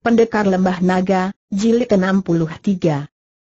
Pendekar Lembah Naga, Jilid 63.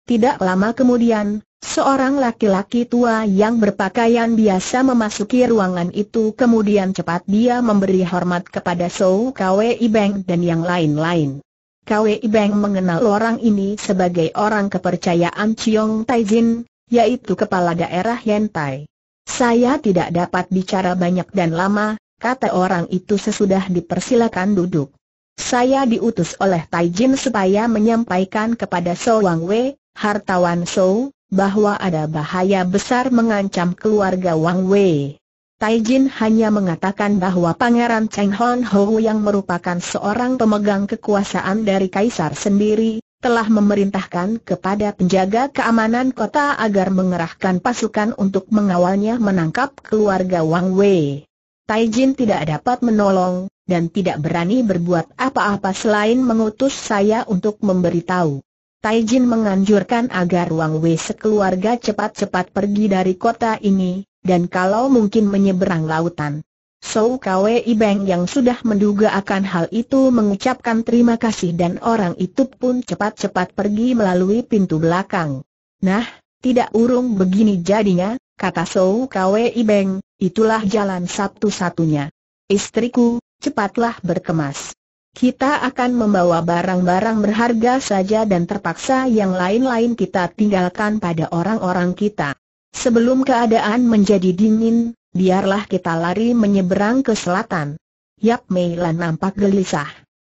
Tidak lama kemudian, seorang laki-laki tua yang berpakaian biasa memasuki ruangan itu kemudian cepat dia memberi hormat kepada Sou Kwe Ibeng dan yang lain-lain. Kwe Ibeng mengenal orang ini sebagai orang kepercayaan Chiong Taijin, yaitu kepala daerah Yentai. Saya tidak dapat bicara banyak dan lama, kata orang itu sesudah dipersilakan duduk. Saya diutus oleh Taijin supaya menyampaikan kepada So Wang Wei, hartawan So, bahwa ada bahaya besar mengancam keluarga Wang Wei. Taijin hanya mengatakan bahwa Pangeran Cheng Hon Ho yang merupakan seorang pemegang kekuasaan dari Kaisar sendiri, telah memerintahkan kepada penjaga keamanan kota agar mengerahkan pasukan untuk mengawalnya menangkap keluarga Wang Wei. Taijin tidak dapat menolong, dan tidak berani berbuat apa-apa selain mengutus saya untuk memberitahu. Taijin menganjurkan agar Wang Wei sekeluarga cepat-cepat pergi dari kota ini, dan kalau mungkin menyeberang lautan. Sou Kwe Ibeng yang sudah menduga akan hal itu mengucapkan terima kasih dan orang itu pun cepat-cepat pergi melalui pintu belakang. Nah, tidak urung begini jadinya, kata Sou Kwe Ibeng, itulah jalan satu-satunya. Istriku, cepatlah berkemas. Kita akan membawa barang-barang berharga saja dan terpaksa yang lain-lain kita tinggalkan pada orang-orang kita. Sebelum keadaan menjadi dingin, biarlah kita lari menyeberang ke selatan. Yap Lan nampak gelisah.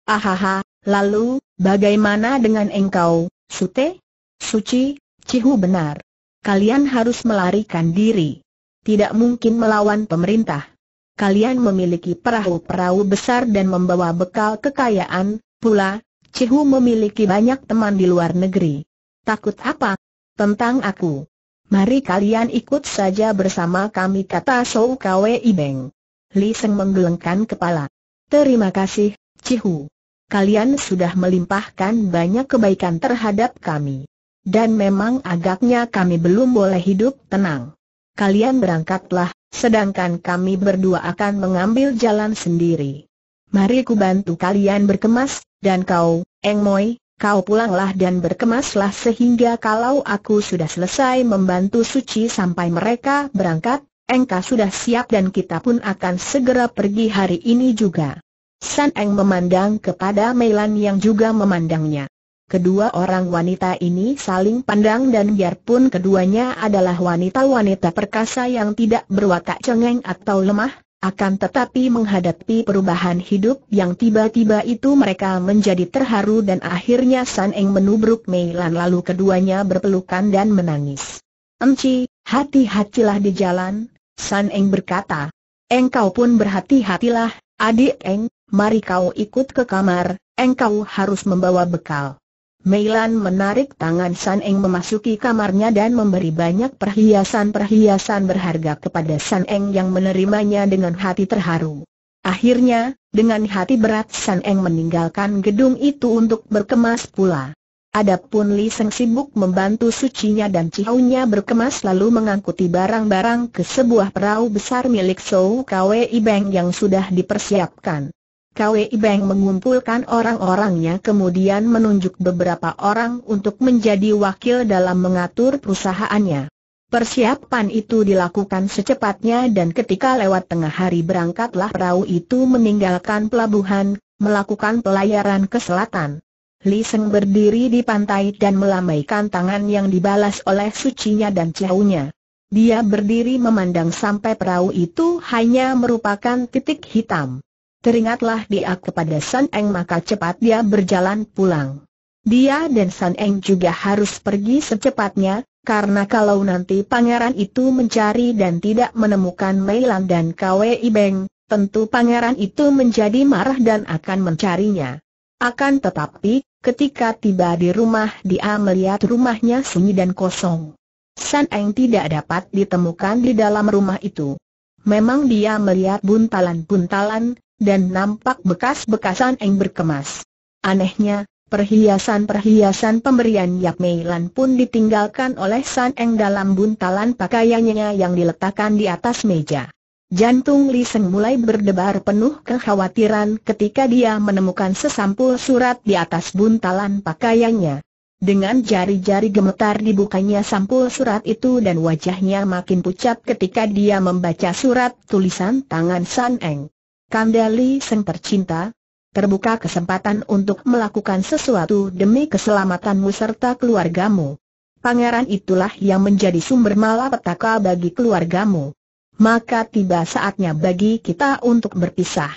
Ahaha, lalu, bagaimana dengan engkau, Sute? Suci, Cihu benar. Kalian harus melarikan diri. Tidak mungkin melawan pemerintah kalian memiliki perahu-perahu besar dan membawa bekal kekayaan, pula, Cihu memiliki banyak teman di luar negeri. Takut apa? Tentang aku. Mari kalian ikut saja bersama kami kata Sou Kwe Ibeng. Li Seng menggelengkan kepala. Terima kasih, Cihu. Kalian sudah melimpahkan banyak kebaikan terhadap kami. Dan memang agaknya kami belum boleh hidup tenang. Kalian berangkatlah, sedangkan kami berdua akan mengambil jalan sendiri. Mari ku bantu kalian berkemas, dan kau, Eng Moi, kau pulanglah dan berkemaslah sehingga kalau aku sudah selesai membantu suci sampai mereka berangkat, Engka sudah siap dan kita pun akan segera pergi hari ini juga. San Eng memandang kepada Meilan yang juga memandangnya. Kedua orang wanita ini saling pandang dan biarpun keduanya adalah wanita-wanita perkasa yang tidak berwatak cengeng atau lemah, akan tetapi menghadapi perubahan hidup yang tiba-tiba itu mereka menjadi terharu dan akhirnya San Eng menubruk Mei lalu keduanya berpelukan dan menangis. Enci, hati-hatilah di jalan, San Eng berkata. Engkau pun berhati-hatilah, adik Eng, mari kau ikut ke kamar, engkau harus membawa bekal. Meilan menarik tangan San Eng memasuki kamarnya dan memberi banyak perhiasan-perhiasan berharga kepada San Eng yang menerimanya dengan hati terharu. Akhirnya, dengan hati berat San Eng meninggalkan gedung itu untuk berkemas pula. Adapun Li Seng sibuk membantu sucinya dan cihaunya berkemas lalu mengangkuti barang-barang ke sebuah perahu besar milik Sou Kwei Beng yang sudah dipersiapkan. Kwei Beng mengumpulkan orang-orangnya kemudian menunjuk beberapa orang untuk menjadi wakil dalam mengatur perusahaannya. Persiapan itu dilakukan secepatnya dan ketika lewat tengah hari berangkatlah perahu itu meninggalkan pelabuhan, melakukan pelayaran ke selatan. Li Seng berdiri di pantai dan melambaikan tangan yang dibalas oleh sucinya dan ciaunya. Dia berdiri memandang sampai perahu itu hanya merupakan titik hitam. Teringatlah dia kepada San Eng maka cepat dia berjalan pulang. Dia dan San Eng juga harus pergi secepatnya, karena kalau nanti pangeran itu mencari dan tidak menemukan Mei Lan dan Kwe Ibeng, tentu pangeran itu menjadi marah dan akan mencarinya. Akan tetapi, ketika tiba di rumah dia melihat rumahnya sunyi dan kosong. San Eng tidak dapat ditemukan di dalam rumah itu. Memang dia melihat buntalan-buntalan, dan nampak bekas-bekasan eng berkemas. Anehnya, perhiasan-perhiasan pemberian Yap Mei Lan pun ditinggalkan oleh San Eng dalam buntalan pakaiannya yang diletakkan di atas meja. Jantung Li Seng mulai berdebar penuh kekhawatiran ketika dia menemukan sesampul surat di atas buntalan pakaiannya. Dengan jari-jari gemetar dibukanya sampul surat itu dan wajahnya makin pucat ketika dia membaca surat tulisan tangan San Eng. Kandali Seng tercinta, terbuka kesempatan untuk melakukan sesuatu demi keselamatanmu serta keluargamu. Pangeran itulah yang menjadi sumber malapetaka bagi keluargamu. Maka tiba saatnya bagi kita untuk berpisah.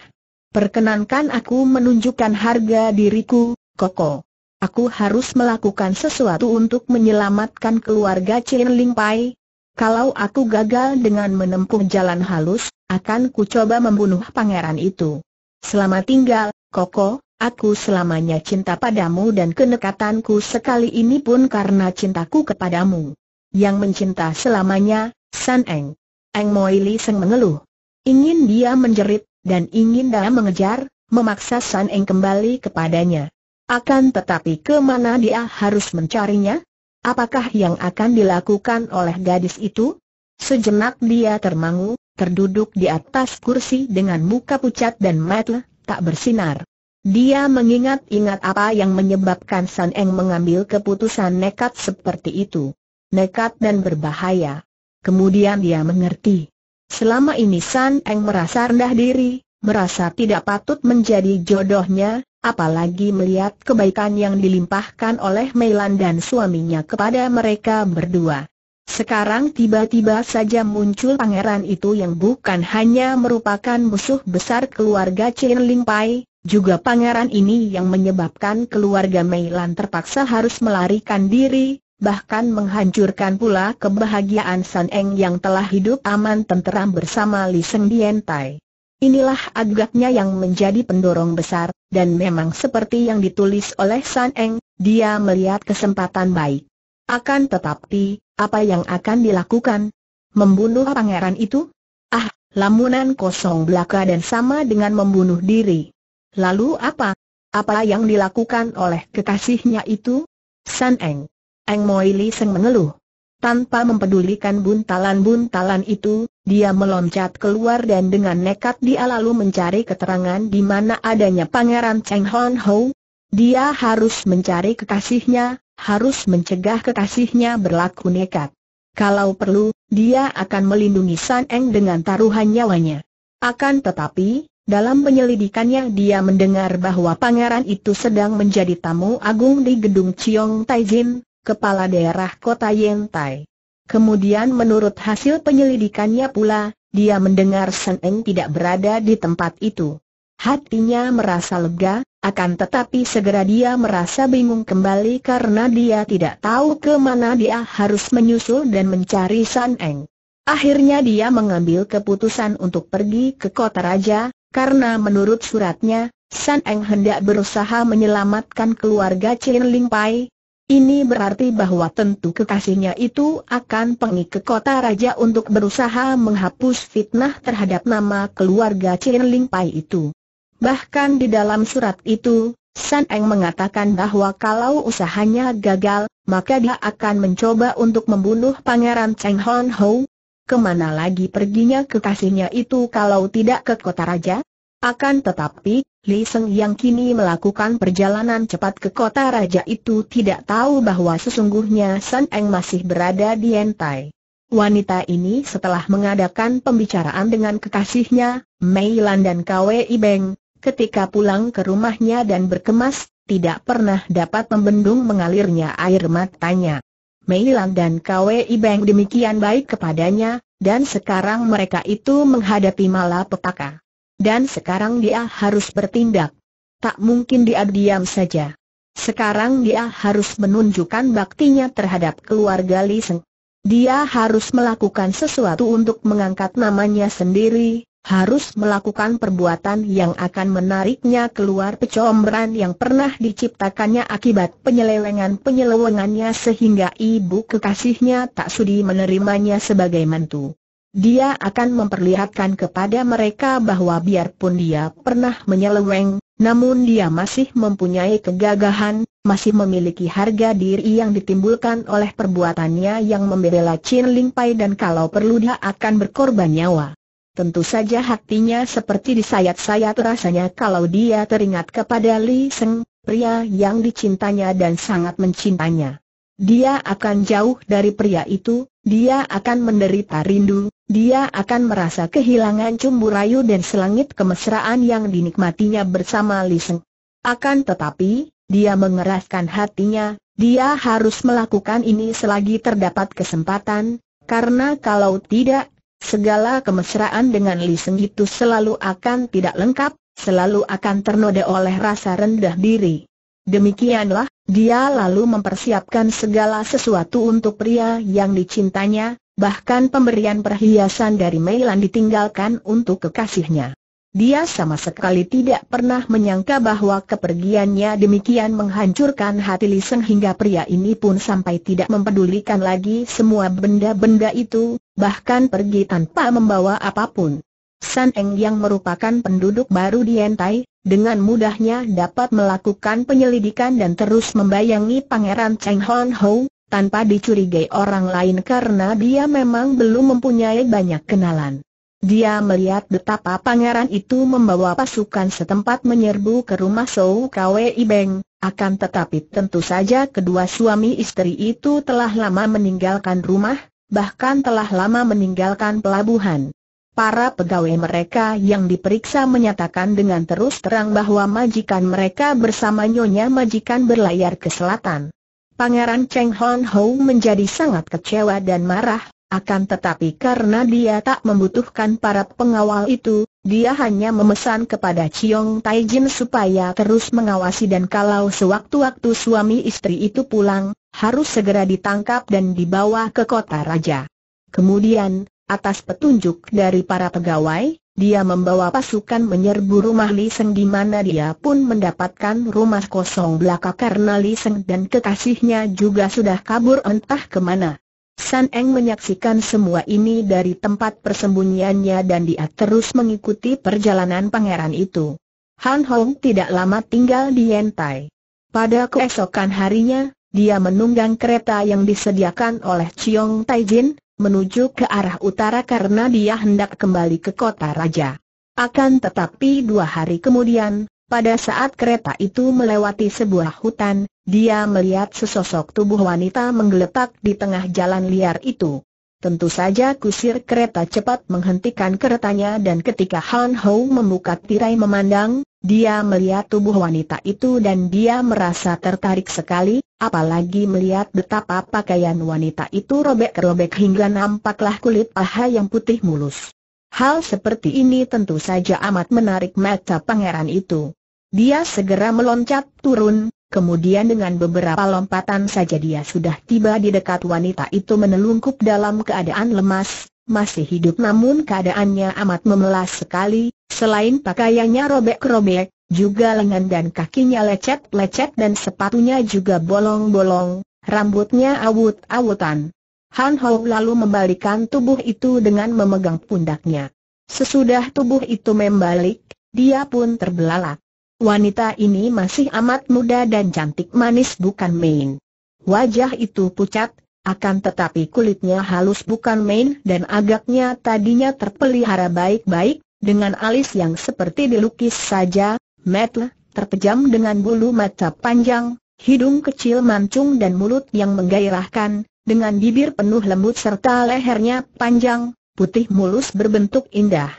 Perkenankan aku menunjukkan harga diriku, Koko. Aku harus melakukan sesuatu untuk menyelamatkan keluarga Chin Ling kalau aku gagal dengan menempuh jalan halus, akan ku coba membunuh pangeran itu. Selama tinggal, Koko, aku selamanya cinta padamu dan kenekatanku sekali ini pun karena cintaku kepadamu. Yang mencinta selamanya, San Eng. Eng Moi Li Seng mengeluh. Ingin dia menjerit, dan ingin dia mengejar, memaksa San Eng kembali kepadanya. Akan tetapi kemana dia harus mencarinya? Apakah yang akan dilakukan oleh gadis itu? Sejenak dia termangu, terduduk di atas kursi dengan muka pucat dan mata tak bersinar. Dia mengingat-ingat apa yang menyebabkan San Eng mengambil keputusan nekat seperti itu. Nekat dan berbahaya. Kemudian dia mengerti. Selama ini San Eng merasa rendah diri, merasa tidak patut menjadi jodohnya, apalagi melihat kebaikan yang dilimpahkan oleh Meilan dan suaminya kepada mereka berdua. Sekarang tiba-tiba saja muncul pangeran itu yang bukan hanya merupakan musuh besar keluarga Chen Ling Pai, juga pangeran ini yang menyebabkan keluarga Meilan terpaksa harus melarikan diri, bahkan menghancurkan pula kebahagiaan San Eng yang telah hidup aman tenteram bersama Li Seng Dian Tai. Inilah agaknya yang menjadi pendorong besar, dan memang seperti yang ditulis oleh San Eng, dia melihat kesempatan baik. Akan tetapi, apa yang akan dilakukan? Membunuh pangeran itu? Ah, lamunan kosong belaka dan sama dengan membunuh diri. Lalu apa? Apa yang dilakukan oleh kekasihnya itu? San Eng. Eng Moili Seng mengeluh. Tanpa mempedulikan buntalan-buntalan itu, dia meloncat keluar dan dengan nekat dia lalu mencari keterangan di mana adanya Pangeran Cheng Hon Ho. Dia harus mencari kekasihnya, harus mencegah kekasihnya berlaku nekat. Kalau perlu, dia akan melindungi San Eng dengan taruhan nyawanya. Akan tetapi, dalam penyelidikannya dia mendengar bahwa pangeran itu sedang menjadi tamu agung di gedung Chiong Taijin, kepala daerah kota Yentai. Kemudian menurut hasil penyelidikannya pula, dia mendengar Sen Eng tidak berada di tempat itu. Hatinya merasa lega, akan tetapi segera dia merasa bingung kembali karena dia tidak tahu ke mana dia harus menyusul dan mencari San Eng. Akhirnya dia mengambil keputusan untuk pergi ke kota raja, karena menurut suratnya, San Eng hendak berusaha menyelamatkan keluarga Chin Ling Pai, ini berarti bahwa tentu kekasihnya itu akan pergi ke kota raja untuk berusaha menghapus fitnah terhadap nama keluarga Chen Ling Pai itu. Bahkan di dalam surat itu, San Eng mengatakan bahwa kalau usahanya gagal, maka dia akan mencoba untuk membunuh Pangeran Cheng Hon Ho. Kemana lagi perginya kekasihnya itu kalau tidak ke kota raja? Akan tetapi, Li Seng yang kini melakukan perjalanan cepat ke kota raja itu tidak tahu bahwa sesungguhnya San Eng masih berada di Entai. Wanita ini setelah mengadakan pembicaraan dengan kekasihnya, Mei Lan dan Kwei Beng, ketika pulang ke rumahnya dan berkemas, tidak pernah dapat membendung mengalirnya air matanya. Mei Lan dan Kwei Beng demikian baik kepadanya, dan sekarang mereka itu menghadapi malapetaka. Dan sekarang dia harus bertindak. Tak mungkin dia diam saja. Sekarang dia harus menunjukkan baktinya terhadap keluarga Li Seng. Dia harus melakukan sesuatu untuk mengangkat namanya sendiri, harus melakukan perbuatan yang akan menariknya keluar pecombran yang pernah diciptakannya akibat penyelewengan-penyelewengannya sehingga ibu kekasihnya tak sudi menerimanya sebagai mantu dia akan memperlihatkan kepada mereka bahwa biarpun dia pernah menyeleweng, namun dia masih mempunyai kegagahan, masih memiliki harga diri yang ditimbulkan oleh perbuatannya yang membela Chin Ling Pai dan kalau perlu dia akan berkorban nyawa. Tentu saja hatinya seperti disayat-sayat rasanya kalau dia teringat kepada Li Seng, pria yang dicintanya dan sangat mencintanya. Dia akan jauh dari pria itu, dia akan menderita rindu, dia akan merasa kehilangan cumbu rayu dan selangit kemesraan yang dinikmatinya bersama Liseng. Akan tetapi, dia mengeraskan hatinya, dia harus melakukan ini selagi terdapat kesempatan, karena kalau tidak, segala kemesraan dengan Liseng itu selalu akan tidak lengkap, selalu akan ternoda oleh rasa rendah diri. Demikianlah, dia lalu mempersiapkan segala sesuatu untuk pria yang dicintanya, Bahkan pemberian perhiasan dari Meilan ditinggalkan untuk kekasihnya. Dia sama sekali tidak pernah menyangka bahwa kepergiannya demikian menghancurkan hati Liseng hingga pria ini pun sampai tidak mempedulikan lagi semua benda-benda itu, bahkan pergi tanpa membawa apapun. San Eng yang merupakan penduduk baru di Entai, dengan mudahnya dapat melakukan penyelidikan dan terus membayangi Pangeran Cheng Hon Ho, tanpa dicurigai orang lain karena dia memang belum mempunyai banyak kenalan. Dia melihat betapa pangeran itu membawa pasukan setempat menyerbu ke rumah Sou Kwe Ibeng, akan tetapi tentu saja kedua suami istri itu telah lama meninggalkan rumah, bahkan telah lama meninggalkan pelabuhan. Para pegawai mereka yang diperiksa menyatakan dengan terus terang bahwa majikan mereka bersama nyonya majikan berlayar ke selatan. Pangeran Cheng Hon Ho menjadi sangat kecewa dan marah, akan tetapi karena dia tak membutuhkan para pengawal itu, dia hanya memesan kepada Chiong Taijin supaya terus mengawasi dan kalau sewaktu-waktu suami istri itu pulang, harus segera ditangkap dan dibawa ke kota raja. Kemudian, atas petunjuk dari para pegawai, dia membawa pasukan menyerbu rumah Li Seng di mana dia pun mendapatkan rumah kosong belaka karena Li Seng dan kekasihnya juga sudah kabur entah kemana. San Eng menyaksikan semua ini dari tempat persembunyiannya dan dia terus mengikuti perjalanan pangeran itu. Han Hong tidak lama tinggal di Yentai. Pada keesokan harinya, dia menunggang kereta yang disediakan oleh Chiong Taijin, menuju ke arah utara karena dia hendak kembali ke kota raja. Akan tetapi dua hari kemudian, pada saat kereta itu melewati sebuah hutan, dia melihat sesosok tubuh wanita menggeletak di tengah jalan liar itu. Tentu saja kusir kereta cepat menghentikan keretanya dan ketika Han Hou membuka tirai memandang, dia melihat tubuh wanita itu dan dia merasa tertarik sekali, Apalagi melihat betapa pakaian wanita itu robek-robek hingga nampaklah kulit paha yang putih mulus. Hal seperti ini tentu saja amat menarik mata pangeran itu. Dia segera meloncat turun, kemudian dengan beberapa lompatan saja dia sudah tiba di dekat wanita itu menelungkup dalam keadaan lemas, masih hidup namun keadaannya amat memelas sekali, selain pakaiannya robek-robek, juga lengan dan kakinya lecet-lecet dan sepatunya juga bolong-bolong, rambutnya awut-awutan. Han Hou lalu membalikan tubuh itu dengan memegang pundaknya. Sesudah tubuh itu membalik, dia pun terbelalak. Wanita ini masih amat muda dan cantik manis bukan main. Wajah itu pucat, akan tetapi kulitnya halus bukan main dan agaknya tadinya terpelihara baik-baik, dengan alis yang seperti dilukis saja, Metle, terpejam dengan bulu mata panjang, hidung kecil mancung dan mulut yang menggairahkan, dengan bibir penuh lembut serta lehernya panjang, putih mulus berbentuk indah.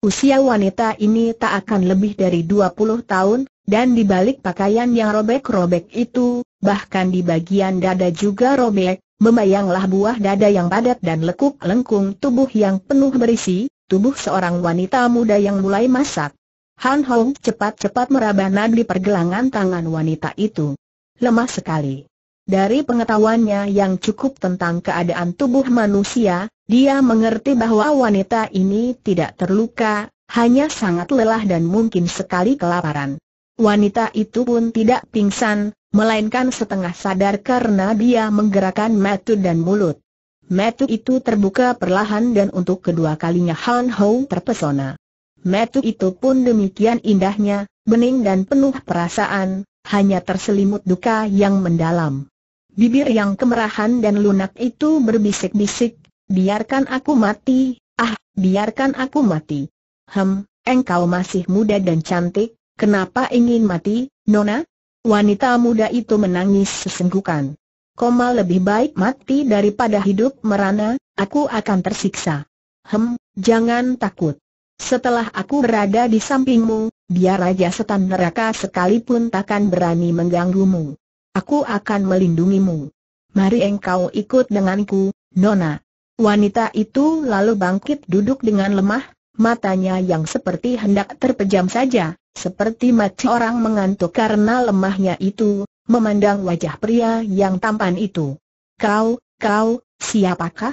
Usia wanita ini tak akan lebih dari 20 tahun, dan di balik pakaian yang robek-robek itu, bahkan di bagian dada juga robek, membayanglah buah dada yang padat dan lekuk lengkung tubuh yang penuh berisi, tubuh seorang wanita muda yang mulai masak. Han Hong cepat-cepat meraba nadi pergelangan tangan wanita itu. Lemah sekali. Dari pengetahuannya yang cukup tentang keadaan tubuh manusia, dia mengerti bahwa wanita ini tidak terluka, hanya sangat lelah dan mungkin sekali kelaparan. Wanita itu pun tidak pingsan, melainkan setengah sadar karena dia menggerakkan mata dan mulut. Mata itu terbuka perlahan dan untuk kedua kalinya Han Hong terpesona. Metu itu pun demikian indahnya, bening dan penuh perasaan, hanya terselimut duka yang mendalam. Bibir yang kemerahan dan lunak itu berbisik-bisik, biarkan aku mati, ah, biarkan aku mati. Hem, engkau masih muda dan cantik, kenapa ingin mati, Nona? Wanita muda itu menangis sesenggukan. Koma lebih baik mati daripada hidup merana, aku akan tersiksa. Hem, jangan takut. Setelah aku berada di sampingmu, biar Raja Setan Neraka sekalipun takkan berani mengganggumu. Aku akan melindungimu. Mari engkau ikut denganku, Nona. Wanita itu lalu bangkit duduk dengan lemah, matanya yang seperti hendak terpejam saja, seperti mati orang mengantuk karena lemahnya itu, memandang wajah pria yang tampan itu. Kau, kau, siapakah?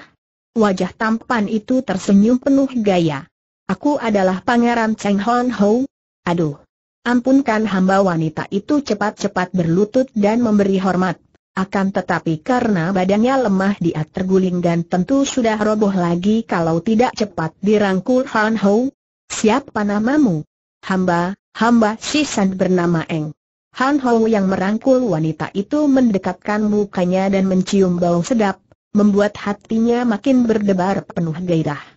Wajah tampan itu tersenyum penuh gaya. Aku adalah Pangeran Cheng Hon Ho. Aduh. Ampunkan hamba wanita itu cepat-cepat berlutut dan memberi hormat. Akan tetapi karena badannya lemah dia terguling dan tentu sudah roboh lagi kalau tidak cepat dirangkul Han Ho. Siapa namamu? Hamba, hamba si San bernama Eng. Han Ho yang merangkul wanita itu mendekatkan mukanya dan mencium bau sedap, membuat hatinya makin berdebar penuh gairah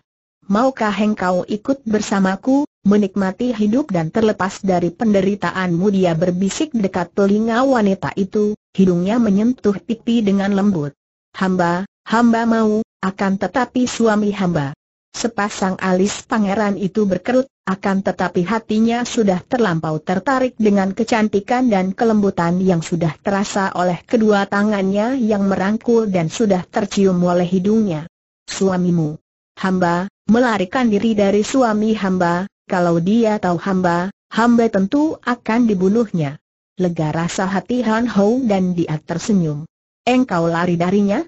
maukah engkau ikut bersamaku, menikmati hidup dan terlepas dari penderitaanmu dia berbisik dekat telinga wanita itu, hidungnya menyentuh pipi dengan lembut. Hamba, hamba mau, akan tetapi suami hamba. Sepasang alis pangeran itu berkerut, akan tetapi hatinya sudah terlampau tertarik dengan kecantikan dan kelembutan yang sudah terasa oleh kedua tangannya yang merangkul dan sudah tercium oleh hidungnya. Suamimu. Hamba, melarikan diri dari suami hamba, kalau dia tahu hamba, hamba tentu akan dibunuhnya. Lega rasa hati Han Hou dan dia tersenyum. Engkau lari darinya?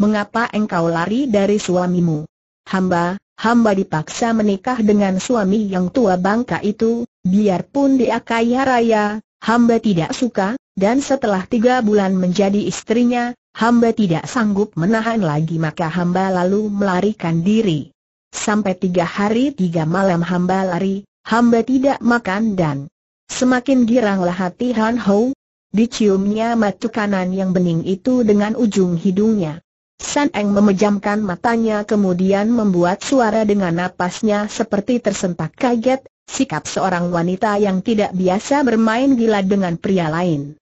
Mengapa engkau lari dari suamimu? Hamba, hamba dipaksa menikah dengan suami yang tua bangka itu, biarpun dia kaya raya, hamba tidak suka, dan setelah tiga bulan menjadi istrinya, hamba tidak sanggup menahan lagi maka hamba lalu melarikan diri. Sampai tiga hari tiga malam hamba lari, hamba tidak makan dan semakin giranglah hati Han Ho. Diciumnya matu kanan yang bening itu dengan ujung hidungnya. San Eng memejamkan matanya kemudian membuat suara dengan napasnya seperti tersentak kaget, sikap seorang wanita yang tidak biasa bermain gila dengan pria lain.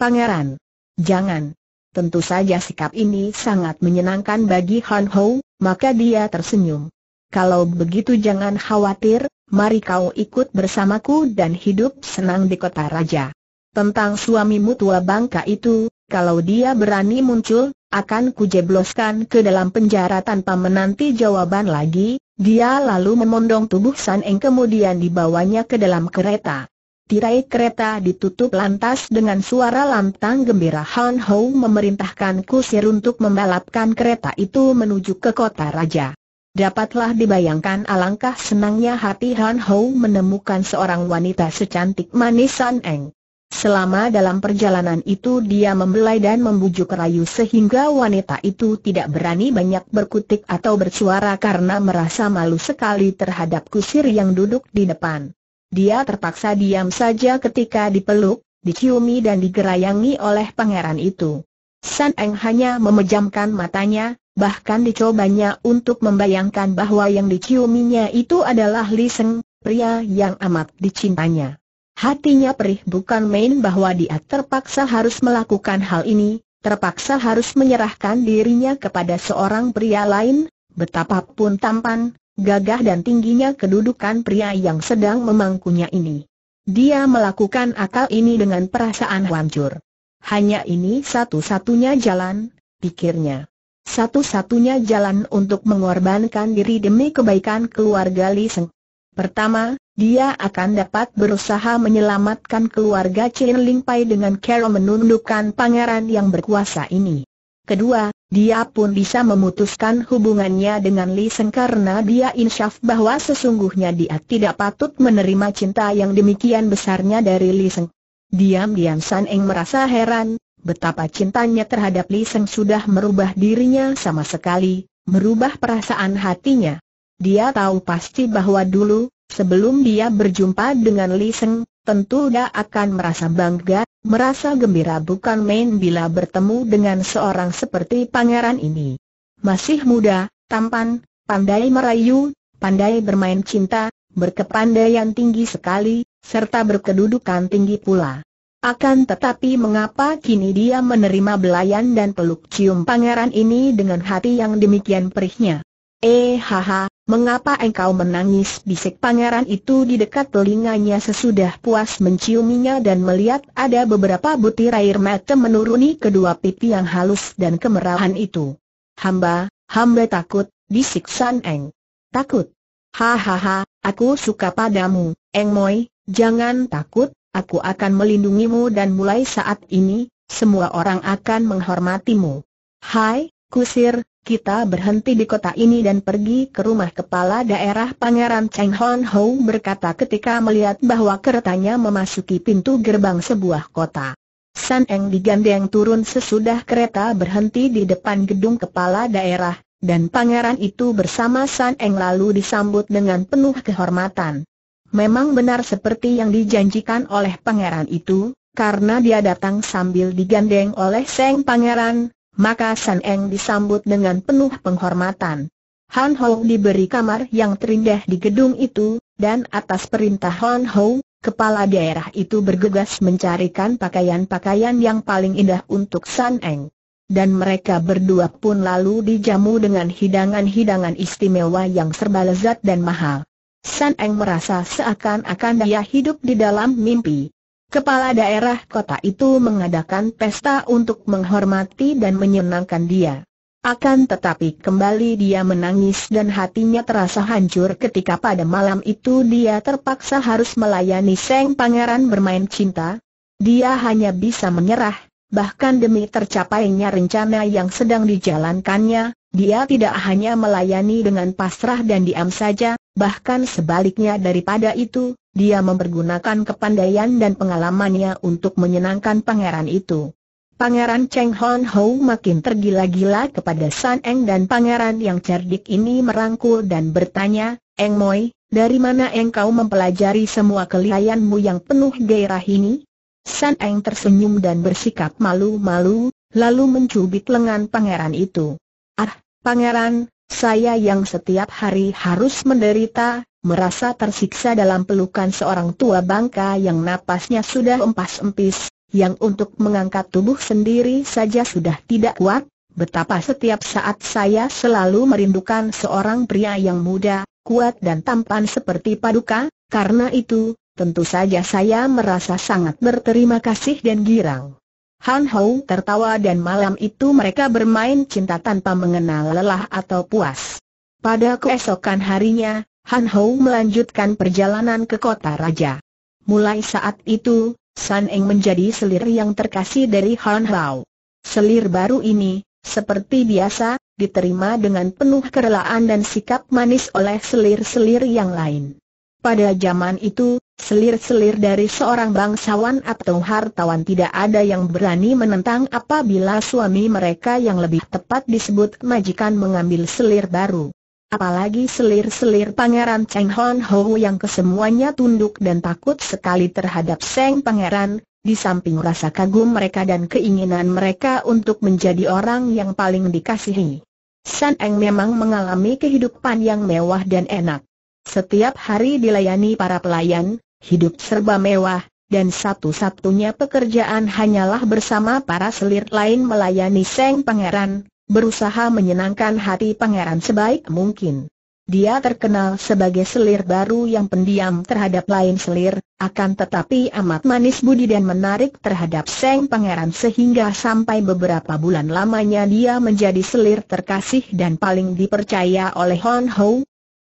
Pangeran, jangan. Tentu saja sikap ini sangat menyenangkan bagi Han Ho, maka dia tersenyum. Kalau begitu jangan khawatir, mari kau ikut bersamaku dan hidup senang di kota raja. Tentang suamimu tua bangka itu, kalau dia berani muncul, akan kujebloskan ke dalam penjara tanpa menanti jawaban lagi, dia lalu memondong tubuh San Eng kemudian dibawanya ke dalam kereta. Tirai kereta ditutup lantas dengan suara lantang gembira Han Hou memerintahkan kusir untuk membalapkan kereta itu menuju ke kota raja. Dapatlah dibayangkan alangkah senangnya hati Han Hou menemukan seorang wanita secantik manis San Eng. Selama dalam perjalanan itu dia membelai dan membujuk rayu sehingga wanita itu tidak berani banyak berkutik atau bersuara karena merasa malu sekali terhadap kusir yang duduk di depan. Dia terpaksa diam saja ketika dipeluk, diciumi dan digerayangi oleh pangeran itu. San Eng hanya memejamkan matanya, bahkan dicobanya untuk membayangkan bahwa yang diciuminya itu adalah Li Seng, pria yang amat dicintanya. Hatinya perih bukan main bahwa dia terpaksa harus melakukan hal ini, terpaksa harus menyerahkan dirinya kepada seorang pria lain, betapapun tampan, gagah dan tingginya kedudukan pria yang sedang memangkunya ini. Dia melakukan akal ini dengan perasaan hancur. Hanya ini satu-satunya jalan, pikirnya. Satu-satunya jalan untuk mengorbankan diri demi kebaikan keluarga Li Seng. Pertama, dia akan dapat berusaha menyelamatkan keluarga Chin Ling Pai dengan cara menundukkan pangeran yang berkuasa ini. Kedua, dia pun bisa memutuskan hubungannya dengan Li Seng karena dia insyaf bahwa sesungguhnya dia tidak patut menerima cinta yang demikian besarnya dari Li Seng. Diam-diam San Eng merasa heran, Betapa cintanya terhadap Li Seng sudah merubah dirinya sama sekali, merubah perasaan hatinya. Dia tahu pasti bahwa dulu, sebelum dia berjumpa dengan Li Seng, tentu dia akan merasa bangga, merasa gembira bukan main bila bertemu dengan seorang seperti pangeran ini. Masih muda, tampan, pandai merayu, pandai bermain cinta, berkepandaian tinggi sekali, serta berkedudukan tinggi pula. Akan tetapi mengapa kini dia menerima belayan dan peluk cium pangeran ini dengan hati yang demikian perihnya? Eh haha, mengapa engkau menangis bisik pangeran itu di dekat telinganya sesudah puas menciuminya dan melihat ada beberapa butir air mata menuruni kedua pipi yang halus dan kemerahan itu. Hamba, hamba takut, bisik San Eng. Takut. Hahaha, aku suka padamu, Eng Moi, jangan takut, aku akan melindungimu dan mulai saat ini, semua orang akan menghormatimu. Hai, kusir, kita berhenti di kota ini dan pergi ke rumah kepala daerah Pangeran Cheng Hon Ho berkata ketika melihat bahwa keretanya memasuki pintu gerbang sebuah kota. San Eng digandeng turun sesudah kereta berhenti di depan gedung kepala daerah, dan pangeran itu bersama San Eng lalu disambut dengan penuh kehormatan. Memang benar seperti yang dijanjikan oleh pangeran itu, karena dia datang sambil digandeng oleh Seng Pangeran, maka San Eng disambut dengan penuh penghormatan. Han Hou diberi kamar yang terindah di gedung itu, dan atas perintah Han Hou, kepala daerah itu bergegas mencarikan pakaian-pakaian yang paling indah untuk San Eng. Dan mereka berdua pun lalu dijamu dengan hidangan-hidangan istimewa yang serba lezat dan mahal. San Eng merasa seakan-akan dia hidup di dalam mimpi. Kepala daerah kota itu mengadakan pesta untuk menghormati dan menyenangkan dia. Akan tetapi kembali dia menangis dan hatinya terasa hancur ketika pada malam itu dia terpaksa harus melayani Seng Pangeran bermain cinta. Dia hanya bisa menyerah, bahkan demi tercapainya rencana yang sedang dijalankannya, dia tidak hanya melayani dengan pasrah dan diam saja, Bahkan sebaliknya daripada itu, dia mempergunakan kepandaian dan pengalamannya untuk menyenangkan pangeran itu. Pangeran Cheng Hon Ho makin tergila-gila kepada San Eng dan pangeran yang cerdik ini merangkul dan bertanya, Eng Moi, dari mana engkau mempelajari semua kelihayanmu yang penuh gairah ini? San Eng tersenyum dan bersikap malu-malu, lalu mencubit lengan pangeran itu. Ah, pangeran, saya yang setiap hari harus menderita, merasa tersiksa dalam pelukan seorang tua bangka yang napasnya sudah empas-empis, yang untuk mengangkat tubuh sendiri saja sudah tidak kuat, betapa setiap saat saya selalu merindukan seorang pria yang muda, kuat dan tampan seperti paduka, karena itu, tentu saja saya merasa sangat berterima kasih dan girang. Han Hou tertawa dan malam itu mereka bermain cinta tanpa mengenal lelah atau puas. Pada keesokan harinya, Han Hou melanjutkan perjalanan ke kota raja. Mulai saat itu, San Eng menjadi selir yang terkasih dari Han Hao. Selir baru ini, seperti biasa, diterima dengan penuh kerelaan dan sikap manis oleh selir-selir yang lain. Pada zaman itu, Selir-selir dari seorang bangsawan atau hartawan tidak ada yang berani menentang apabila suami mereka yang lebih tepat disebut majikan mengambil selir baru. Apalagi selir-selir Pangeran Cheng Hon Ho yang kesemuanya tunduk dan takut sekali terhadap Seng Pangeran, di samping rasa kagum mereka dan keinginan mereka untuk menjadi orang yang paling dikasihi. San Eng memang mengalami kehidupan yang mewah dan enak. Setiap hari dilayani para pelayan, hidup serba mewah, dan satu-satunya pekerjaan hanyalah bersama para selir lain melayani Seng Pangeran, berusaha menyenangkan hati Pangeran sebaik mungkin. Dia terkenal sebagai selir baru yang pendiam terhadap lain selir, akan tetapi amat manis budi dan menarik terhadap Seng Pangeran sehingga sampai beberapa bulan lamanya dia menjadi selir terkasih dan paling dipercaya oleh Hon Ho,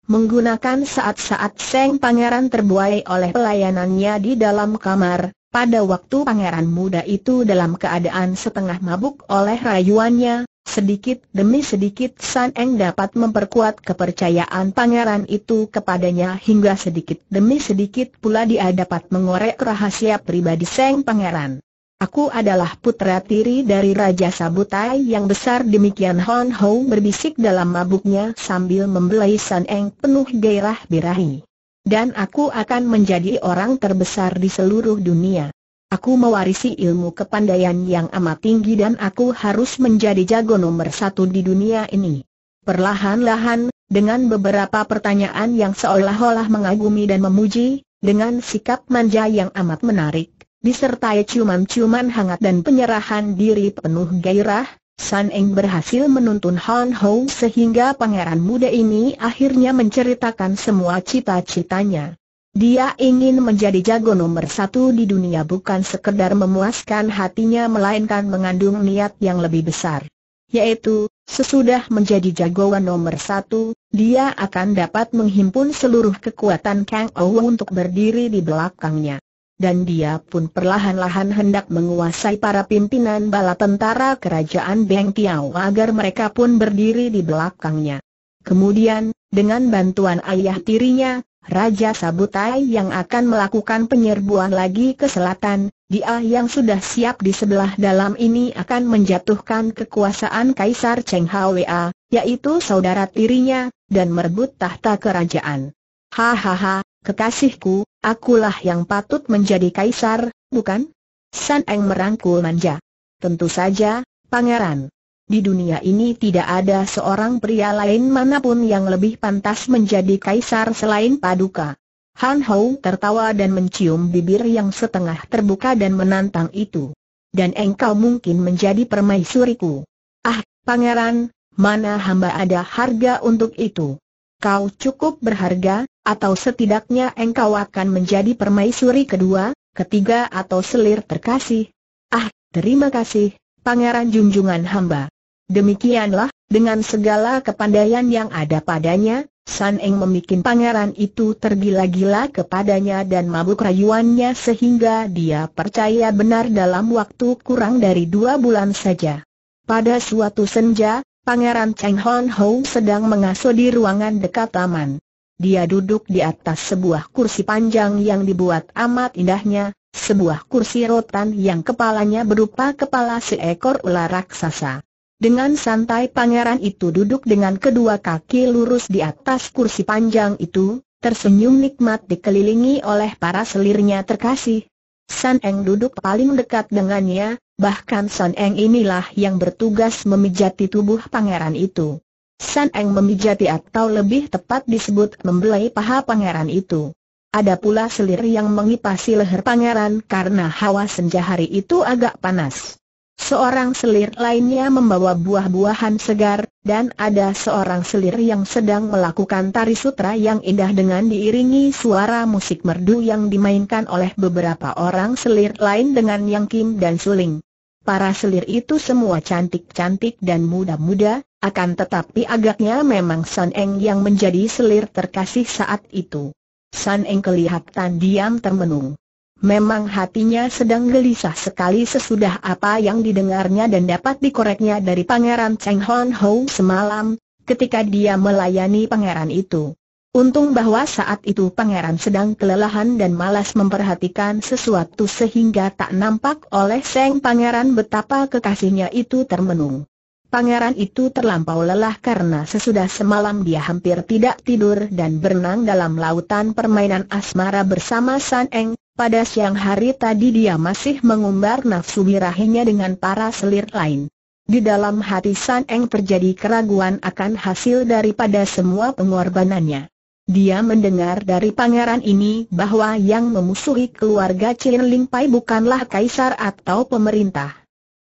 menggunakan saat-saat Seng Pangeran terbuai oleh pelayanannya di dalam kamar, pada waktu pangeran muda itu dalam keadaan setengah mabuk oleh rayuannya, sedikit demi sedikit San Eng dapat memperkuat kepercayaan pangeran itu kepadanya hingga sedikit demi sedikit pula dia dapat mengorek rahasia pribadi Seng Pangeran. Aku adalah putra tiri dari Raja Sabutai yang besar demikian Hon Ho berbisik dalam mabuknya sambil membelai San Eng penuh gairah birahi. Dan aku akan menjadi orang terbesar di seluruh dunia. Aku mewarisi ilmu kepandaian yang amat tinggi dan aku harus menjadi jago nomor satu di dunia ini. Perlahan-lahan, dengan beberapa pertanyaan yang seolah-olah mengagumi dan memuji, dengan sikap manja yang amat menarik, disertai ciuman-ciuman hangat dan penyerahan diri penuh gairah, San Eng berhasil menuntun Han Ho sehingga pangeran muda ini akhirnya menceritakan semua cita-citanya. Dia ingin menjadi jago nomor satu di dunia bukan sekedar memuaskan hatinya melainkan mengandung niat yang lebih besar. Yaitu, sesudah menjadi jagoan nomor satu, dia akan dapat menghimpun seluruh kekuatan Kang Ouw untuk berdiri di belakangnya dan dia pun perlahan-lahan hendak menguasai para pimpinan bala tentara kerajaan Beng Tiao agar mereka pun berdiri di belakangnya. Kemudian, dengan bantuan ayah tirinya, Raja Sabutai yang akan melakukan penyerbuan lagi ke selatan, dia yang sudah siap di sebelah dalam ini akan menjatuhkan kekuasaan Kaisar Cheng Hwa, yaitu saudara tirinya, dan merebut tahta kerajaan. Hahaha, Kekasihku, akulah yang patut menjadi kaisar, bukan? San Eng merangkul manja. Tentu saja, pangeran. Di dunia ini tidak ada seorang pria lain manapun yang lebih pantas menjadi kaisar selain Paduka. Han Hou tertawa dan mencium bibir yang setengah terbuka dan menantang itu. Dan engkau mungkin menjadi permaisuriku. Ah, pangeran, mana hamba ada harga untuk itu? Kau cukup berharga, atau setidaknya engkau akan menjadi permaisuri kedua, ketiga atau selir terkasih. Ah, terima kasih, pangeran junjungan hamba. Demikianlah, dengan segala kepandaian yang ada padanya, San Eng memikin pangeran itu tergila-gila kepadanya dan mabuk rayuannya sehingga dia percaya benar dalam waktu kurang dari dua bulan saja. Pada suatu senja, pangeran Cheng Hon Ho sedang mengasuh di ruangan dekat taman. Dia duduk di atas sebuah kursi panjang yang dibuat amat indahnya, sebuah kursi rotan yang kepalanya berupa kepala seekor ular raksasa. Dengan santai pangeran itu duduk dengan kedua kaki lurus di atas kursi panjang itu, tersenyum nikmat dikelilingi oleh para selirnya terkasih. San Eng duduk paling dekat dengannya, bahkan San Eng inilah yang bertugas memijati tubuh pangeran itu. San Eng memijati atau lebih tepat disebut membelai paha pangeran itu. Ada pula selir yang mengipasi leher pangeran karena hawa senja hari itu agak panas. Seorang selir lainnya membawa buah-buahan segar, dan ada seorang selir yang sedang melakukan tari sutra yang indah dengan diiringi suara musik merdu yang dimainkan oleh beberapa orang selir lain dengan Yang Kim dan Suling. Para selir itu semua cantik-cantik dan muda-muda, akan tetapi agaknya memang San Eng yang menjadi selir terkasih saat itu. San Eng kelihatan diam termenung. Memang hatinya sedang gelisah sekali sesudah apa yang didengarnya dan dapat dikoreknya dari Pangeran Cheng Hon Ho semalam, ketika dia melayani pangeran itu. Untung bahwa saat itu pangeran sedang kelelahan dan malas memperhatikan sesuatu sehingga tak nampak oleh Seng Pangeran betapa kekasihnya itu termenung. Pangeran itu terlampau lelah karena sesudah semalam dia hampir tidak tidur dan berenang dalam lautan permainan asmara bersama San Eng. Pada siang hari tadi dia masih mengumbar nafsu birahinya dengan para selir lain. Di dalam hati San Eng terjadi keraguan akan hasil daripada semua pengorbanannya. Dia mendengar dari pangeran ini bahwa yang memusuhi keluarga Chin Ling Pai bukanlah kaisar atau pemerintah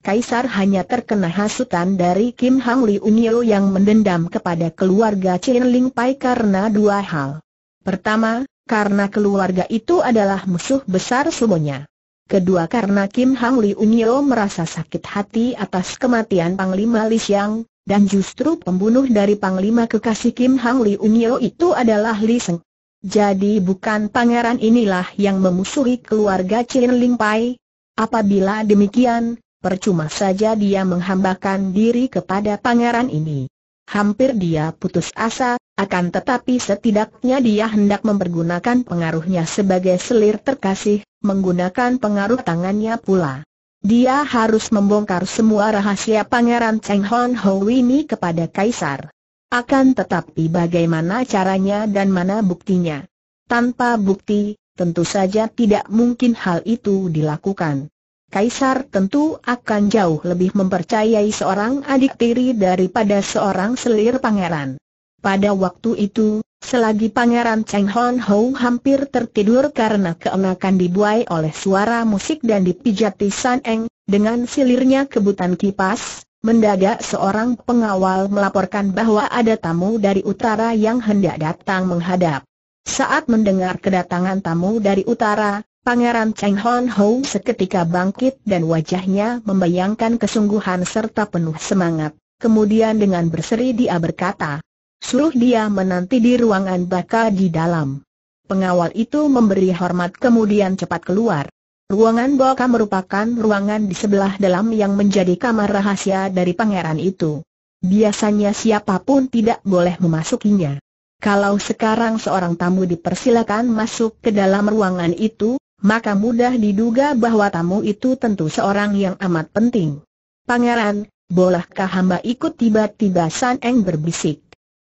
Kaisar hanya terkena hasutan dari Kim Hang Li Unyo yang mendendam kepada keluarga Chen Ling Pai karena dua hal. Pertama, karena keluarga itu adalah musuh besar semuanya. Kedua karena Kim Hang Li Unyo merasa sakit hati atas kematian Panglima Li Xiang, dan justru pembunuh dari Panglima kekasih Kim Hang Li Unyo itu adalah Li Seng. Jadi bukan pangeran inilah yang memusuhi keluarga Chen Ling Pai. Apabila demikian, Percuma saja dia menghambakan diri kepada pangeran ini. Hampir dia putus asa, akan tetapi setidaknya dia hendak mempergunakan pengaruhnya sebagai selir terkasih, menggunakan pengaruh tangannya pula. Dia harus membongkar semua rahasia Pangeran Cheng Hon Ho ini kepada Kaisar. Akan tetapi bagaimana caranya dan mana buktinya? Tanpa bukti, tentu saja tidak mungkin hal itu dilakukan. Kaisar tentu akan jauh lebih mempercayai seorang adik tiri daripada seorang selir pangeran. Pada waktu itu, selagi Pangeran Cheng Hon Ho hampir tertidur karena keenakan dibuai oleh suara musik dan dipijati San Eng, dengan silirnya kebutan kipas, mendadak seorang pengawal melaporkan bahwa ada tamu dari utara yang hendak datang menghadap. Saat mendengar kedatangan tamu dari utara, Pangeran Cheng Hon Ho seketika bangkit dan wajahnya membayangkan kesungguhan serta penuh semangat. Kemudian dengan berseri dia berkata, suruh dia menanti di ruangan baka di dalam. Pengawal itu memberi hormat kemudian cepat keluar. Ruangan baka merupakan ruangan di sebelah dalam yang menjadi kamar rahasia dari pangeran itu. Biasanya siapapun tidak boleh memasukinya. Kalau sekarang seorang tamu dipersilakan masuk ke dalam ruangan itu, maka mudah diduga bahwa tamu itu tentu seorang yang amat penting. Pangeran, bolehkah hamba ikut tiba-tiba San Eng berbisik.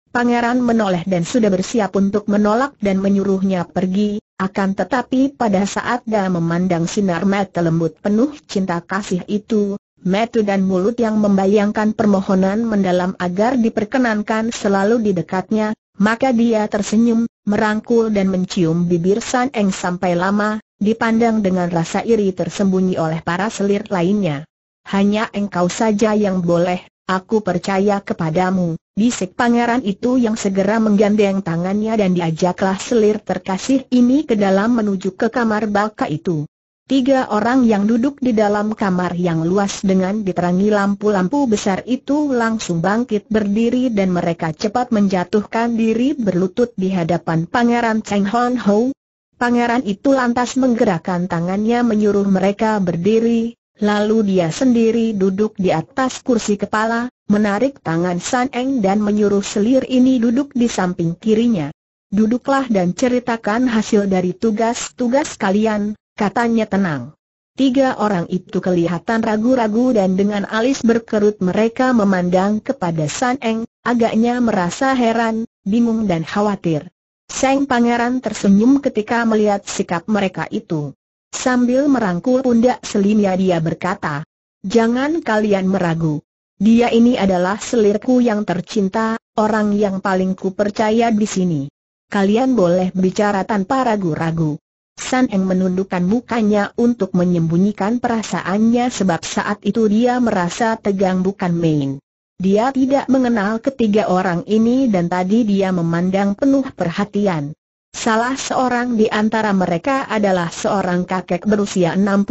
Pangeran menoleh dan sudah bersiap untuk menolak dan menyuruhnya pergi, akan tetapi pada saat dia memandang sinar mata lembut penuh cinta kasih itu, mata dan mulut yang membayangkan permohonan mendalam agar diperkenankan selalu di dekatnya, maka dia tersenyum, merangkul dan mencium bibir San Eng sampai lama, dipandang dengan rasa iri tersembunyi oleh para selir lainnya. Hanya engkau saja yang boleh, aku percaya kepadamu, bisik pangeran itu yang segera menggandeng tangannya dan diajaklah selir terkasih ini ke dalam menuju ke kamar baka itu. Tiga orang yang duduk di dalam kamar yang luas dengan diterangi lampu-lampu besar itu langsung bangkit berdiri dan mereka cepat menjatuhkan diri berlutut di hadapan Pangeran Cheng Hon Ho, Pangeran itu lantas menggerakkan tangannya menyuruh mereka berdiri, lalu dia sendiri duduk di atas kursi kepala, menarik tangan San Eng dan menyuruh selir ini duduk di samping kirinya. Duduklah dan ceritakan hasil dari tugas-tugas kalian, katanya tenang. Tiga orang itu kelihatan ragu-ragu dan dengan alis berkerut mereka memandang kepada San Eng, agaknya merasa heran, bingung dan khawatir. Seng Pangeran tersenyum ketika melihat sikap mereka itu. Sambil merangkul pundak selimnya dia berkata, Jangan kalian meragu. Dia ini adalah selirku yang tercinta, orang yang paling ku percaya di sini. Kalian boleh bicara tanpa ragu-ragu. San Eng menundukkan mukanya untuk menyembunyikan perasaannya sebab saat itu dia merasa tegang bukan main. Dia tidak mengenal ketiga orang ini dan tadi dia memandang penuh perhatian. Salah seorang di antara mereka adalah seorang kakek berusia 65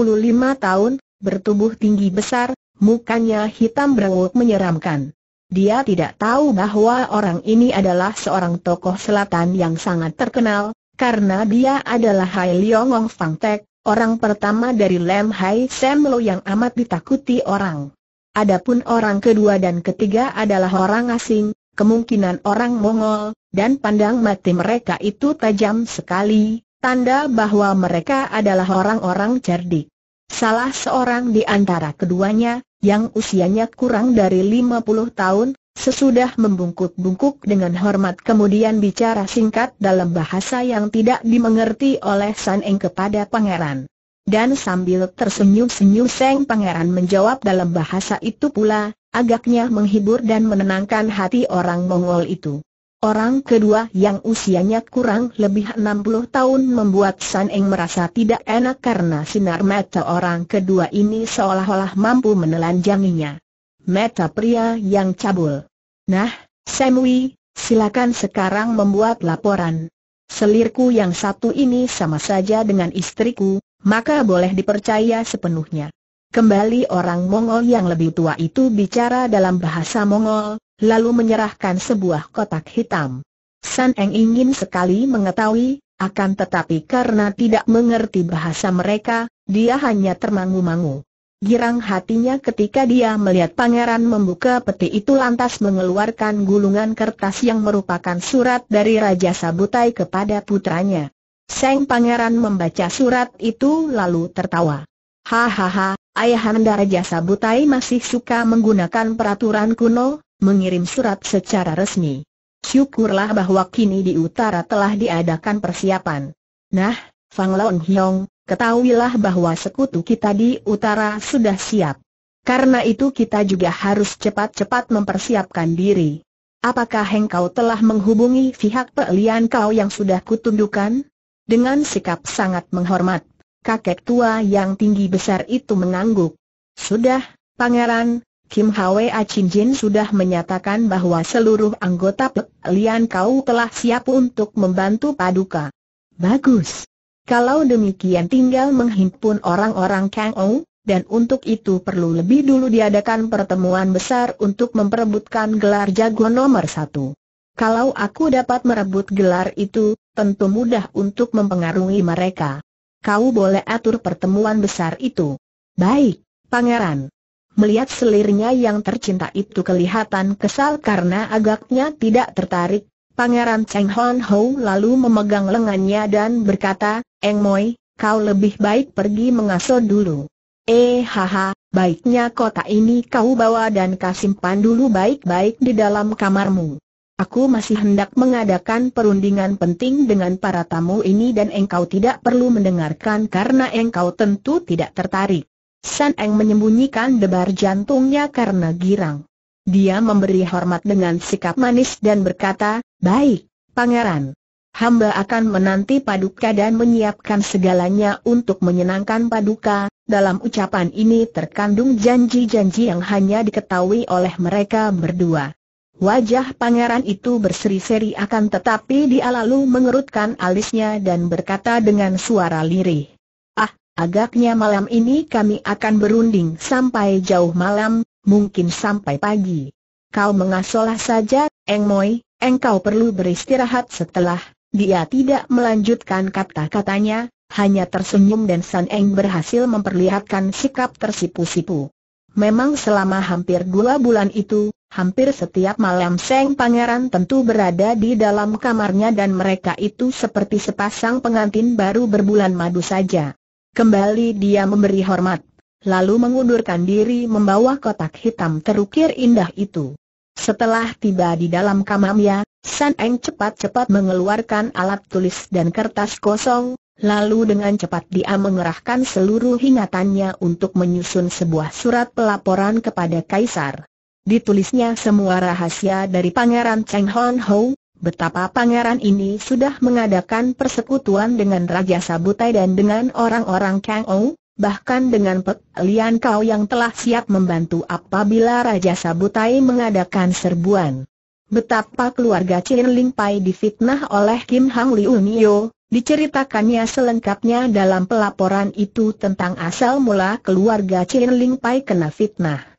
tahun, bertubuh tinggi besar, mukanya hitam berwuk menyeramkan. Dia tidak tahu bahwa orang ini adalah seorang tokoh selatan yang sangat terkenal, karena dia adalah Hai Leong Ong Fang Tek, orang pertama dari Lem Hai Sam Lo yang amat ditakuti orang. Adapun orang kedua dan ketiga adalah orang asing, kemungkinan orang Mongol, dan pandang mati mereka itu tajam sekali, tanda bahwa mereka adalah orang-orang cerdik. Salah seorang di antara keduanya, yang usianya kurang dari 50 tahun, sesudah membungkuk-bungkuk dengan hormat kemudian bicara singkat dalam bahasa yang tidak dimengerti oleh San Eng kepada pangeran. Dan sambil tersenyum-senyum Seng Pangeran menjawab dalam bahasa itu pula, agaknya menghibur dan menenangkan hati orang Mongol itu. Orang kedua yang usianya kurang lebih 60 tahun membuat San Eng merasa tidak enak karena sinar mata orang kedua ini seolah-olah mampu menelanjanginya. Mata pria yang cabul. Nah, Samui, silakan sekarang membuat laporan. Selirku yang satu ini sama saja dengan istriku, maka boleh dipercaya sepenuhnya. Kembali orang Mongol yang lebih tua itu bicara dalam bahasa Mongol, lalu menyerahkan sebuah kotak hitam. San Eng ingin sekali mengetahui, akan tetapi karena tidak mengerti bahasa mereka, dia hanya termangu-mangu. Girang hatinya ketika dia melihat pangeran membuka peti itu lantas mengeluarkan gulungan kertas yang merupakan surat dari Raja Sabutai kepada putranya. Seng Pangeran membaca surat itu lalu tertawa. Hahaha, Ayahanda Raja Sabutai masih suka menggunakan peraturan kuno, mengirim surat secara resmi. Syukurlah bahwa kini di utara telah diadakan persiapan. Nah, Fang Lao Hiong, ketahuilah bahwa sekutu kita di utara sudah siap. Karena itu kita juga harus cepat-cepat mempersiapkan diri. Apakah engkau telah menghubungi pihak pelian kau yang sudah kutundukan? Dengan sikap sangat menghormat, kakek tua yang tinggi besar itu mengangguk. Sudah, Pangeran, Kim Hwa Chin Jin sudah menyatakan bahwa seluruh anggota Pek Lian Kau telah siap untuk membantu Paduka. Bagus. Kalau demikian tinggal menghimpun orang-orang Kang Ou, dan untuk itu perlu lebih dulu diadakan pertemuan besar untuk memperebutkan gelar jago nomor satu. Kalau aku dapat merebut gelar itu, tentu mudah untuk mempengaruhi mereka. Kau boleh atur pertemuan besar itu. Baik, pangeran. Melihat selirnya yang tercinta itu kelihatan kesal karena agaknya tidak tertarik, Pangeran Cheng Hon Ho lalu memegang lengannya dan berkata, Eng Moi, kau lebih baik pergi mengasuh dulu. Eh haha, baiknya kota ini kau bawa dan kasimpan dulu baik-baik di dalam kamarmu. Aku masih hendak mengadakan perundingan penting dengan para tamu ini dan engkau tidak perlu mendengarkan karena engkau tentu tidak tertarik. San Eng menyembunyikan debar jantungnya karena girang. Dia memberi hormat dengan sikap manis dan berkata, Baik, pangeran. Hamba akan menanti paduka dan menyiapkan segalanya untuk menyenangkan paduka. Dalam ucapan ini terkandung janji-janji yang hanya diketahui oleh mereka berdua. Wajah pangeran itu berseri-seri akan tetapi dia lalu mengerutkan alisnya dan berkata dengan suara lirih. Ah, agaknya malam ini kami akan berunding sampai jauh malam, mungkin sampai pagi. Kau mengasolah saja, Eng Moi, engkau perlu beristirahat setelah. Dia tidak melanjutkan kata-katanya, hanya tersenyum dan San Eng berhasil memperlihatkan sikap tersipu-sipu. Memang selama hampir dua bulan itu, Hampir setiap malam Seng Pangeran tentu berada di dalam kamarnya dan mereka itu seperti sepasang pengantin baru berbulan madu saja. Kembali dia memberi hormat, lalu mengundurkan diri membawa kotak hitam terukir indah itu. Setelah tiba di dalam kamarnya, San Eng cepat-cepat mengeluarkan alat tulis dan kertas kosong, Lalu dengan cepat dia mengerahkan seluruh ingatannya untuk menyusun sebuah surat pelaporan kepada Kaisar. Ditulisnya semua rahasia dari Pangeran Cheng Hon Ho, betapa pangeran ini sudah mengadakan persekutuan dengan Raja Sabutai dan dengan orang-orang Kang Ou, bahkan dengan Pek Lian Kau yang telah siap membantu apabila Raja Sabutai mengadakan serbuan. Betapa keluarga Chin Ling Pai difitnah oleh Kim Hang Liu Nio, Diceritakannya selengkapnya dalam pelaporan itu tentang asal mula keluarga Chin Ling Pai kena fitnah.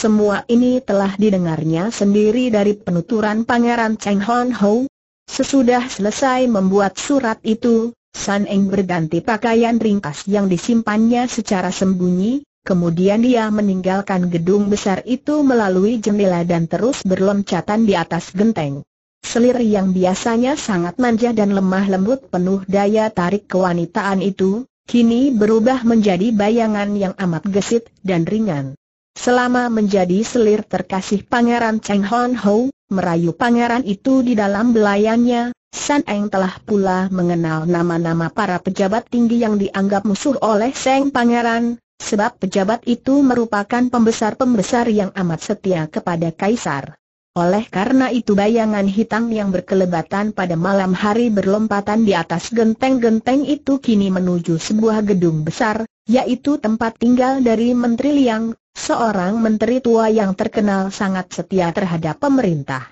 Semua ini telah didengarnya sendiri dari penuturan Pangeran Cheng Hon Ho. Sesudah selesai membuat surat itu, San Eng berganti pakaian ringkas yang disimpannya secara sembunyi, kemudian dia meninggalkan gedung besar itu melalui jendela dan terus berloncatan di atas genteng. Selir yang biasanya sangat manja dan lemah lembut penuh daya tarik kewanitaan itu, kini berubah menjadi bayangan yang amat gesit dan ringan. Selama menjadi selir terkasih Pangeran Cheng Hon Ho, merayu pangeran itu di dalam belayannya, San Eng telah pula mengenal nama-nama para pejabat tinggi yang dianggap musuh oleh Seng Pangeran, sebab pejabat itu merupakan pembesar-pembesar yang amat setia kepada Kaisar. Oleh karena itu bayangan hitam yang berkelebatan pada malam hari berlompatan di atas genteng-genteng itu kini menuju sebuah gedung besar, yaitu tempat tinggal dari Menteri Liang, Seorang menteri tua yang terkenal sangat setia terhadap pemerintah.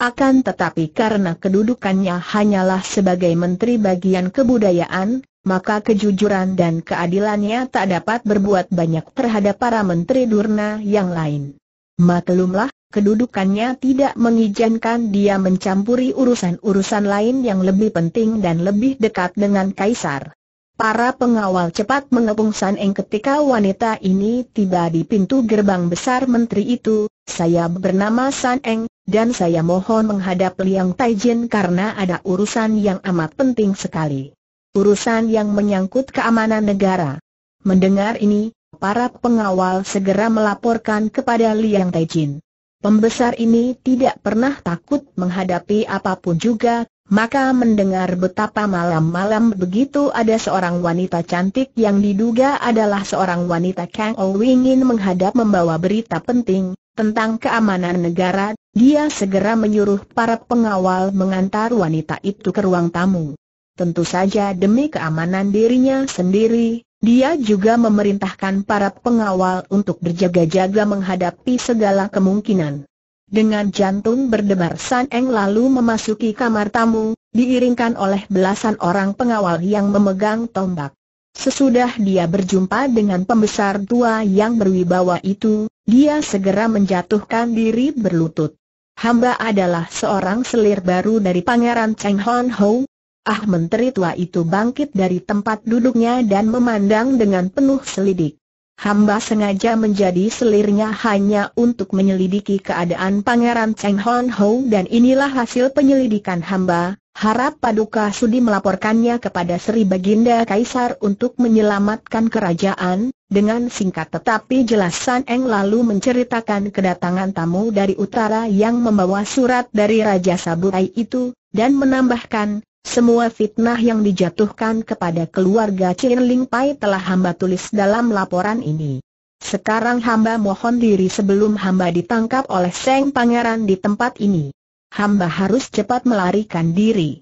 Akan tetapi karena kedudukannya hanyalah sebagai menteri bagian kebudayaan, maka kejujuran dan keadilannya tak dapat berbuat banyak terhadap para menteri durna yang lain. Maklumlah, kedudukannya tidak mengizinkan dia mencampuri urusan-urusan lain yang lebih penting dan lebih dekat dengan kaisar. Para pengawal cepat mengepung San Eng ketika wanita ini tiba di pintu gerbang besar menteri itu, saya bernama San Eng, dan saya mohon menghadap Liang Taijin karena ada urusan yang amat penting sekali. Urusan yang menyangkut keamanan negara. Mendengar ini, para pengawal segera melaporkan kepada Liang Taijin. Pembesar ini tidak pernah takut menghadapi apapun juga, maka mendengar betapa malam-malam begitu ada seorang wanita cantik yang diduga adalah seorang wanita Kang ingin menghadap membawa berita penting tentang keamanan negara, dia segera menyuruh para pengawal mengantar wanita itu ke ruang tamu. Tentu saja demi keamanan dirinya sendiri, dia juga memerintahkan para pengawal untuk berjaga-jaga menghadapi segala kemungkinan. Dengan jantung berdebar San Eng lalu memasuki kamar tamu, diiringkan oleh belasan orang pengawal yang memegang tombak. Sesudah dia berjumpa dengan pembesar tua yang berwibawa itu, dia segera menjatuhkan diri berlutut. Hamba adalah seorang selir baru dari Pangeran Cheng Hon Ho. Ah menteri tua itu bangkit dari tempat duduknya dan memandang dengan penuh selidik hamba sengaja menjadi selirnya hanya untuk menyelidiki keadaan Pangeran Cheng Hon Ho dan inilah hasil penyelidikan hamba, harap Paduka Sudi melaporkannya kepada Sri Baginda Kaisar untuk menyelamatkan kerajaan, dengan singkat tetapi jelas San Eng lalu menceritakan kedatangan tamu dari utara yang membawa surat dari Raja Saburai itu, dan menambahkan, semua fitnah yang dijatuhkan kepada keluarga Chin Ling Pai telah hamba tulis dalam laporan ini. Sekarang hamba mohon diri sebelum hamba ditangkap oleh Seng Pangeran di tempat ini. Hamba harus cepat melarikan diri.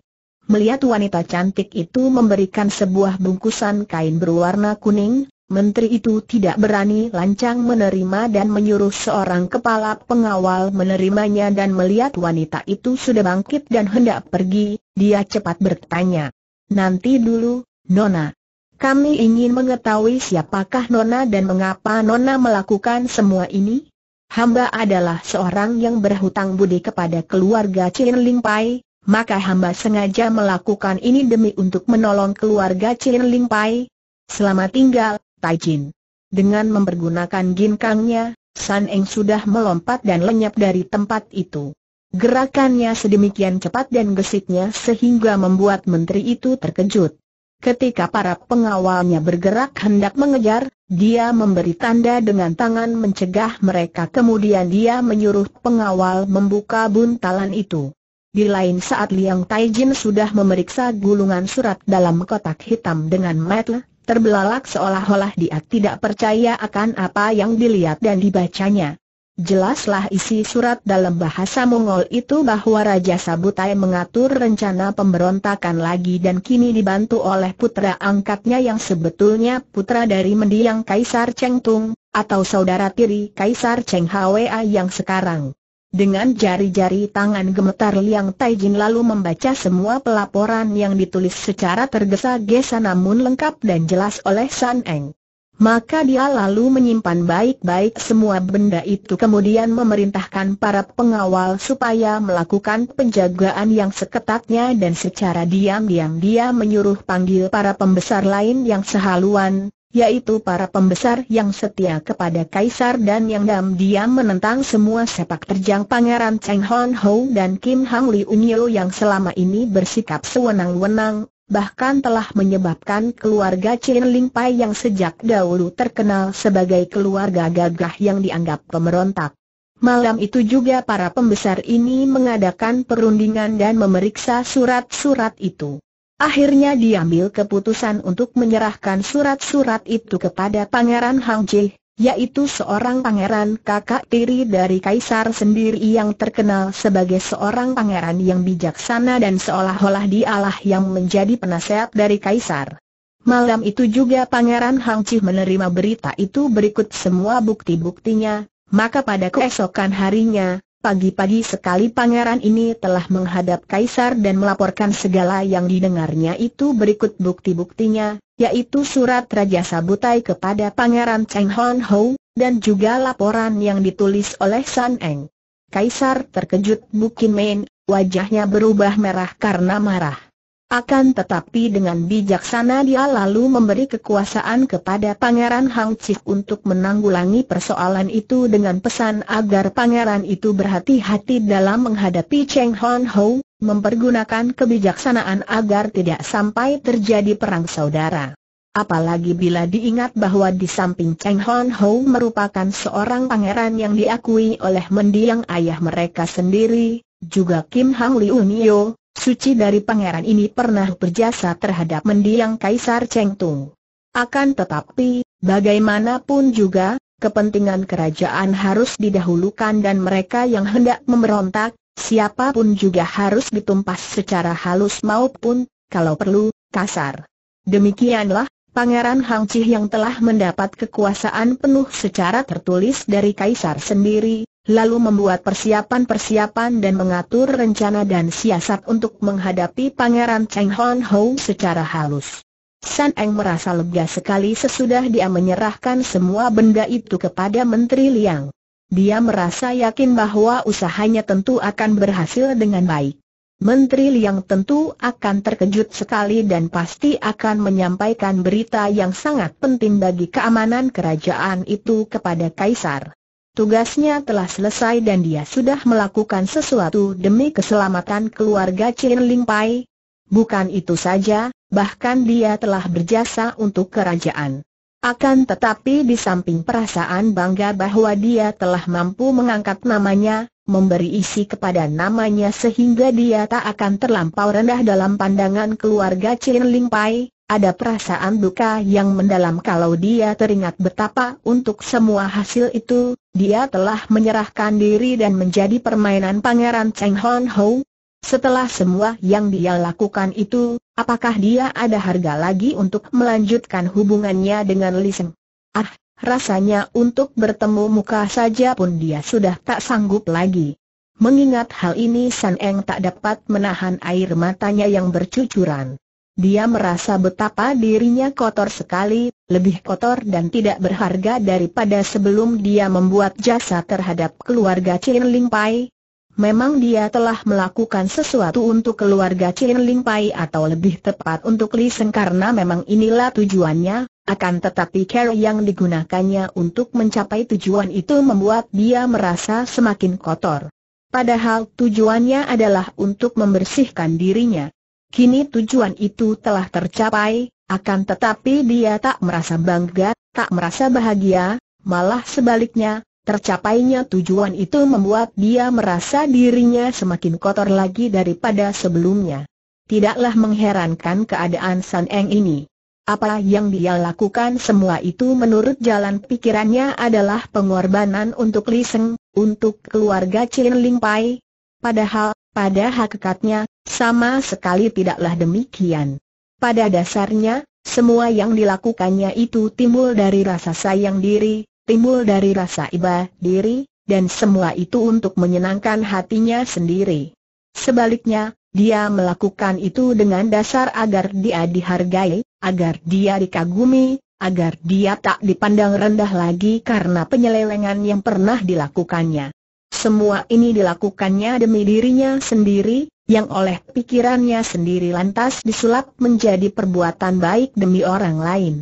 Melihat wanita cantik itu memberikan sebuah bungkusan kain berwarna kuning, menteri itu tidak berani lancang menerima dan menyuruh seorang kepala pengawal menerimanya dan melihat wanita itu sudah bangkit dan hendak pergi, dia cepat bertanya. Nanti dulu, Nona. Kami ingin mengetahui siapakah Nona dan mengapa Nona melakukan semua ini? Hamba adalah seorang yang berhutang budi kepada keluarga Chin Ling Pai, maka hamba sengaja melakukan ini demi untuk menolong keluarga Chin Ling Pai. Selama tinggal, Tai Jin. Dengan mempergunakan ginkangnya, San Eng sudah melompat dan lenyap dari tempat itu. Gerakannya sedemikian cepat dan gesitnya sehingga membuat menteri itu terkejut. Ketika para pengawalnya bergerak hendak mengejar, dia memberi tanda dengan tangan mencegah mereka kemudian dia menyuruh pengawal membuka buntalan itu. Di lain saat Liang Taijin sudah memeriksa gulungan surat dalam kotak hitam dengan metel, terbelalak seolah-olah dia tidak percaya akan apa yang dilihat dan dibacanya. Jelaslah isi surat dalam bahasa Mongol itu bahwa Raja Sabutai mengatur rencana pemberontakan lagi dan kini dibantu oleh putra angkatnya yang sebetulnya putra dari mendiang Kaisar Cheng Tung, atau saudara tiri Kaisar Cheng Hwa yang sekarang. Dengan jari-jari tangan gemetar Liang Taijin lalu membaca semua pelaporan yang ditulis secara tergesa-gesa namun lengkap dan jelas oleh San Eng. Maka dia lalu menyimpan baik-baik semua benda itu kemudian memerintahkan para pengawal supaya melakukan penjagaan yang seketatnya dan secara diam-diam dia menyuruh panggil para pembesar lain yang sehaluan, yaitu para pembesar yang setia kepada Kaisar dan yang diam-diam menentang semua sepak terjang Pangeran Cheng Hon Ho dan Kim Hang Li Unyo yang selama ini bersikap sewenang-wenang, bahkan telah menyebabkan keluarga Chin Ling Pai yang sejak dahulu terkenal sebagai keluarga gagah yang dianggap pemberontak. Malam itu juga para pembesar ini mengadakan perundingan dan memeriksa surat-surat itu. Akhirnya diambil keputusan untuk menyerahkan surat-surat itu kepada Pangeran Hang Jih, yaitu seorang pangeran kakak tiri dari kaisar sendiri yang terkenal sebagai seorang pangeran yang bijaksana dan seolah-olah dialah yang menjadi penasehat dari kaisar. Malam itu juga pangeran Hang Chih menerima berita itu berikut semua bukti-buktinya, maka pada keesokan harinya, Pagi-pagi sekali pangeran ini telah menghadap kaisar dan melaporkan segala yang didengarnya itu berikut bukti-buktinya, yaitu surat Raja Sabutai kepada pangeran Cheng Hon Ho, dan juga laporan yang ditulis oleh San Eng. Kaisar terkejut Bukin Main, wajahnya berubah merah karena marah. Akan tetapi dengan bijaksana dia lalu memberi kekuasaan kepada Pangeran Hang Chih untuk menanggulangi persoalan itu dengan pesan agar Pangeran itu berhati-hati dalam menghadapi Cheng Hon Ho, mempergunakan kebijaksanaan agar tidak sampai terjadi perang saudara. Apalagi bila diingat bahwa di samping Cheng Hon Ho merupakan seorang pangeran yang diakui oleh mendiang ayah mereka sendiri, juga Kim Hang Liu Nio, suci dari pangeran ini pernah berjasa terhadap mendiang Kaisar Cheng Tung. Akan tetapi, bagaimanapun juga, kepentingan kerajaan harus didahulukan dan mereka yang hendak memberontak, siapapun juga harus ditumpas secara halus maupun, kalau perlu, kasar. Demikianlah, Pangeran Hang Chih yang telah mendapat kekuasaan penuh secara tertulis dari Kaisar sendiri, lalu membuat persiapan-persiapan dan mengatur rencana dan siasat untuk menghadapi Pangeran Cheng Hon Ho secara halus. San Eng merasa lega sekali sesudah dia menyerahkan semua benda itu kepada Menteri Liang. Dia merasa yakin bahwa usahanya tentu akan berhasil dengan baik. Menteri Liang tentu akan terkejut sekali dan pasti akan menyampaikan berita yang sangat penting bagi keamanan kerajaan itu kepada Kaisar. Tugasnya telah selesai dan dia sudah melakukan sesuatu demi keselamatan keluarga Chin Ling Pai. Bukan itu saja, bahkan dia telah berjasa untuk kerajaan. Akan tetapi di samping perasaan bangga bahwa dia telah mampu mengangkat namanya, memberi isi kepada namanya sehingga dia tak akan terlampau rendah dalam pandangan keluarga Chin Ling Pai, ada perasaan duka yang mendalam kalau dia teringat betapa untuk semua hasil itu, dia telah menyerahkan diri dan menjadi permainan Pangeran Cheng Hon Ho. Setelah semua yang dia lakukan itu, apakah dia ada harga lagi untuk melanjutkan hubungannya dengan Li Seng? Ah, rasanya untuk bertemu muka saja pun dia sudah tak sanggup lagi. Mengingat hal ini San Eng tak dapat menahan air matanya yang bercucuran. Dia merasa betapa dirinya kotor sekali, lebih kotor dan tidak berharga daripada sebelum dia membuat jasa terhadap keluarga Chin Ling Pai. Memang dia telah melakukan sesuatu untuk keluarga Chin Ling Pai atau lebih tepat untuk Li Seng karena memang inilah tujuannya, akan tetapi cara yang digunakannya untuk mencapai tujuan itu membuat dia merasa semakin kotor. Padahal tujuannya adalah untuk membersihkan dirinya. Kini tujuan itu telah tercapai, akan tetapi dia tak merasa bangga, tak merasa bahagia, malah sebaliknya, tercapainya tujuan itu membuat dia merasa dirinya semakin kotor lagi daripada sebelumnya. Tidaklah mengherankan keadaan San Eng ini. Apa yang dia lakukan semua itu menurut jalan pikirannya adalah pengorbanan untuk Li Seng, untuk keluarga Chin Ling Pai. Padahal, pada hakikatnya, sama sekali tidaklah demikian. Pada dasarnya, semua yang dilakukannya itu timbul dari rasa sayang diri, timbul dari rasa iba diri, dan semua itu untuk menyenangkan hatinya sendiri. Sebaliknya, dia melakukan itu dengan dasar agar dia dihargai, agar dia dikagumi, agar dia tak dipandang rendah lagi karena penyelewengan yang pernah dilakukannya. Semua ini dilakukannya demi dirinya sendiri, yang oleh pikirannya sendiri lantas disulap menjadi perbuatan baik demi orang lain.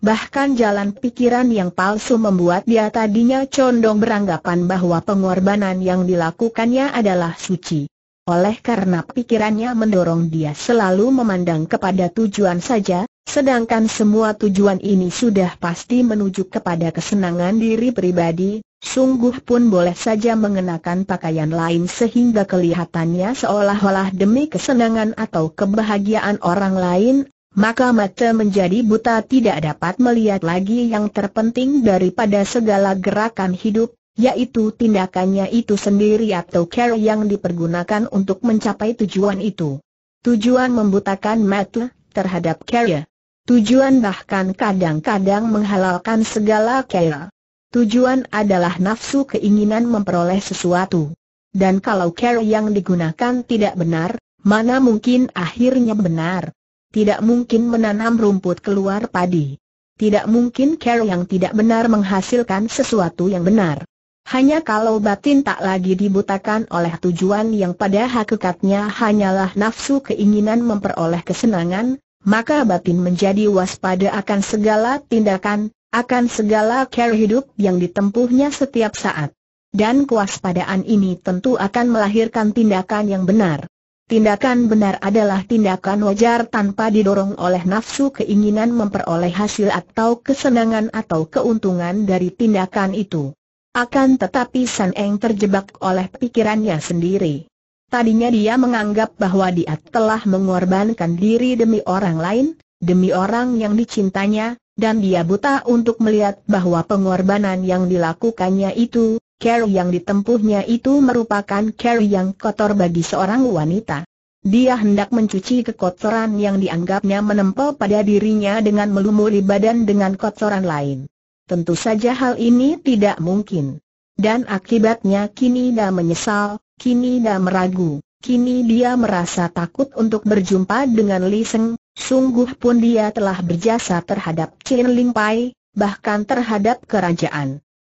Bahkan jalan pikiran yang palsu membuat dia tadinya condong beranggapan bahwa pengorbanan yang dilakukannya adalah suci. Oleh karena pikirannya mendorong dia selalu memandang kepada tujuan saja, sedangkan semua tujuan ini sudah pasti menuju kepada kesenangan diri pribadi, sungguh pun boleh saja mengenakan pakaian lain sehingga kelihatannya seolah-olah demi kesenangan atau kebahagiaan orang lain, maka mata menjadi buta tidak dapat melihat lagi yang terpenting daripada segala gerakan hidup, yaitu tindakannya itu sendiri atau care yang dipergunakan untuk mencapai tujuan itu. Tujuan membutakan mata terhadap care. Tujuan bahkan kadang-kadang menghalalkan segala care. Tujuan adalah nafsu keinginan memperoleh sesuatu. Dan kalau care yang digunakan tidak benar, mana mungkin akhirnya benar. Tidak mungkin menanam rumput keluar padi. Tidak mungkin care yang tidak benar menghasilkan sesuatu yang benar. Hanya kalau batin tak lagi dibutakan oleh tujuan yang pada hakikatnya hanyalah nafsu keinginan memperoleh kesenangan, maka batin menjadi waspada akan segala tindakan, akan segala care hidup yang ditempuhnya setiap saat. Dan kewaspadaan ini tentu akan melahirkan tindakan yang benar. Tindakan benar adalah tindakan wajar tanpa didorong oleh nafsu keinginan memperoleh hasil atau kesenangan atau keuntungan dari tindakan itu. Akan tetapi San Eng terjebak oleh pikirannya sendiri. Tadinya dia menganggap bahwa dia telah mengorbankan diri demi orang lain, demi orang yang dicintanya, dan dia buta untuk melihat bahwa pengorbanan yang dilakukannya itu, care yang ditempuhnya itu merupakan care yang kotor bagi seorang wanita. Dia hendak mencuci kekotoran yang dianggapnya menempel pada dirinya dengan melumuri badan dengan kotoran lain. Tentu saja hal ini tidak mungkin. Dan akibatnya kini dah menyesal, kini dah meragu. Kini dia merasa takut untuk berjumpa dengan Li Seng, sungguh pun dia telah berjasa terhadap Chin Ling Pai, bahkan terhadap kerajaan.